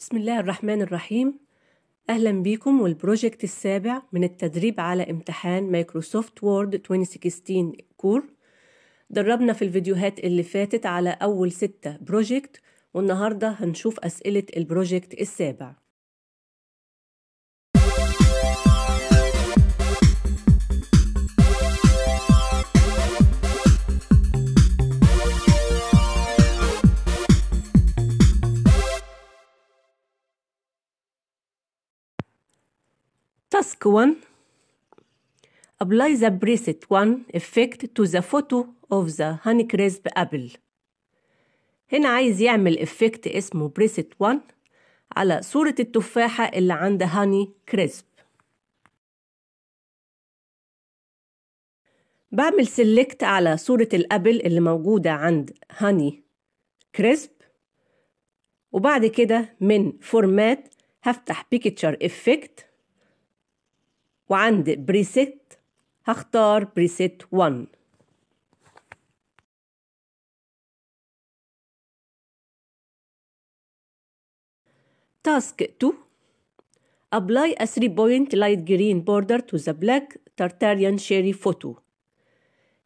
بسم الله الرحمن الرحيم أهلا بيكم والبروجكت السابع من التدريب على امتحان مايكروسوفت وورد 2016 كور دربنا في الفيديوهات اللي فاتت على أول ستة بروجكت والنهاردة هنشوف أسئلة البروجكت السابع 1 apply the preset 1 effect to the photo of the honey crisp apple. هنا عايز يعمل effect اسمه preset 1 على صورة التفاحة اللي عند هاني كريسب بعمل select على صورة الأبل اللي موجودة عند هاني كريسب وبعد كده من فورمات هفتح picture effect وعند بريسيت هختار بريسيت 1 تاسك 2 Apply a 3 point light green border to the black tartarian cherry photo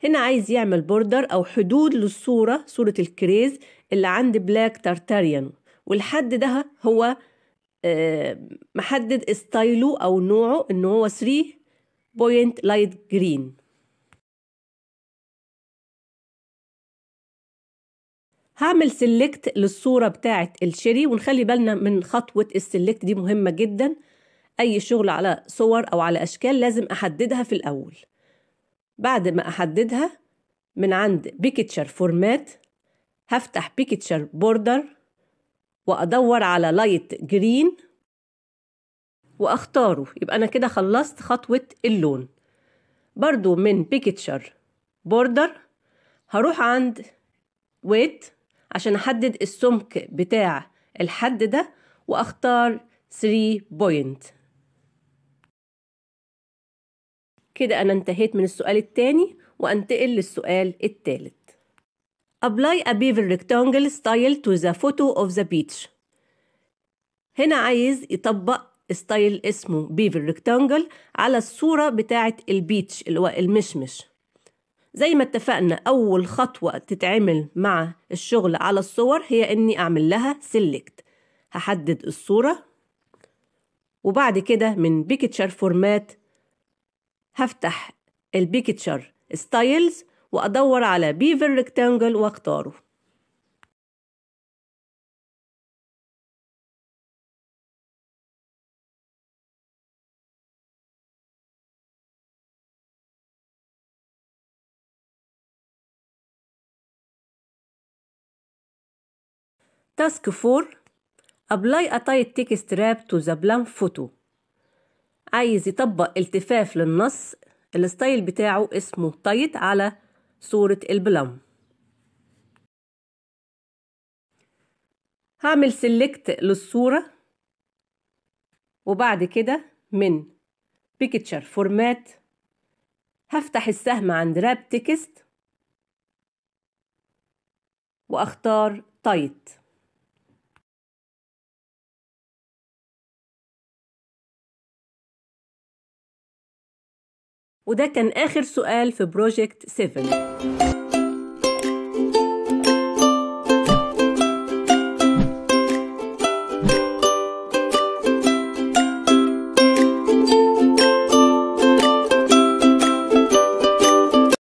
هنا عايز يعمل بوردر أو حدود للصورة صورة الكريز اللي عند بلاك تارتاريان والحد ده هو محدد ستايله او نوعه ان هو 3 بوينت لايت جرين هعمل سيلكت للصورة بتاعة الشيري ونخلي بالنا من خطوة السيلكت دي مهمة جدا أي شغل على صور أو على أشكال لازم أحددها في الأول بعد ما أحددها من عند بيكتشر فورمات هفتح بيكتشر بوردر وأدور على لايت جرين وأختاره يبقى أنا كده خلصت خطوة اللون برضو من بيكتشر بوردر هروح عند ويت عشان أحدد السمك بتاع الحد ده وأختار 3 بوينت كده أنا انتهيت من السؤال التاني وأنتقل للسؤال التالت apply a beaver rectangle style to the photo of the beach هنا عايز يطبق ستايل اسمه بيفر ريكتانجل على الصورة بتاعة البيتش اللي هو المشمش زي ما اتفقنا أول خطوة تتعمل مع الشغل على الصور هي إني أعمل لها سيلكت هحدد الصورة وبعد كده من بيكتشر فورمات هفتح البيكتشر ستايلز وأدور على بيفر ريكتانجل وأختاره تاسك 4 Apply a tight text wrap to the blank photo عايز يطبق التفاف للنص الستايل بتاعه اسمه تايت على صورة البلم هعمل سيلكت للصورة وبعد كده من بيكتشر فورمات هفتح السهم عند راب تكست واختار تايت وده كان آخر سؤال في بروجكت 7